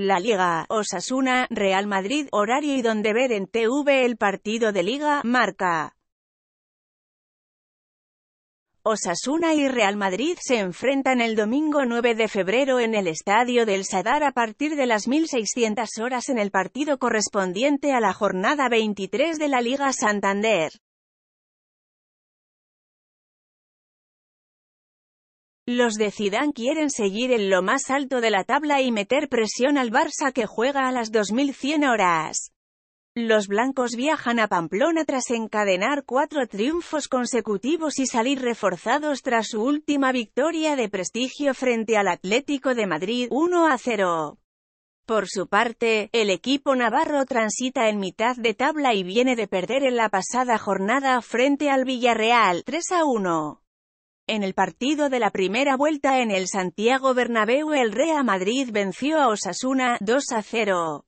La Liga, Osasuna, Real Madrid, horario y donde ver en TV el partido de Liga, marca. Osasuna y Real Madrid se enfrentan el domingo 9 de febrero en el Estadio del Sadar a partir de las 1600 horas en el partido correspondiente a la jornada 23 de la Liga Santander. Los de Zidane quieren seguir en lo más alto de la tabla y meter presión al Barça que juega a las 2100 horas. Los blancos viajan a Pamplona tras encadenar cuatro triunfos consecutivos y salir reforzados tras su última victoria de prestigio frente al Atlético de Madrid 1 a 0. Por su parte, el equipo navarro transita en mitad de tabla y viene de perder en la pasada jornada frente al Villarreal 3 a 1. En el partido de la primera vuelta en el Santiago Bernabéu el Real Madrid venció a Osasuna, 2 a 0.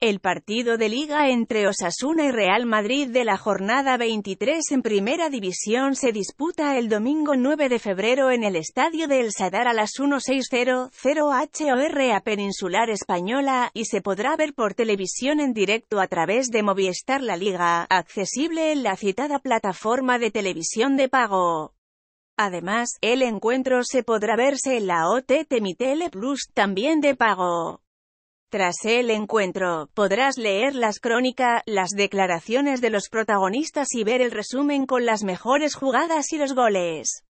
El partido de liga entre Osasuna y Real Madrid de la jornada 23 en Primera División se disputa el domingo 9 de febrero en el estadio de El Sadar a las 1.60-0 a Peninsular Española, y se podrá ver por televisión en directo a través de Movistar La Liga, accesible en la citada plataforma de televisión de pago. Además, el encuentro se podrá verse en la OTT Mitele Plus, también de pago. Tras el encuentro, podrás leer las crónicas, las declaraciones de los protagonistas y ver el resumen con las mejores jugadas y los goles.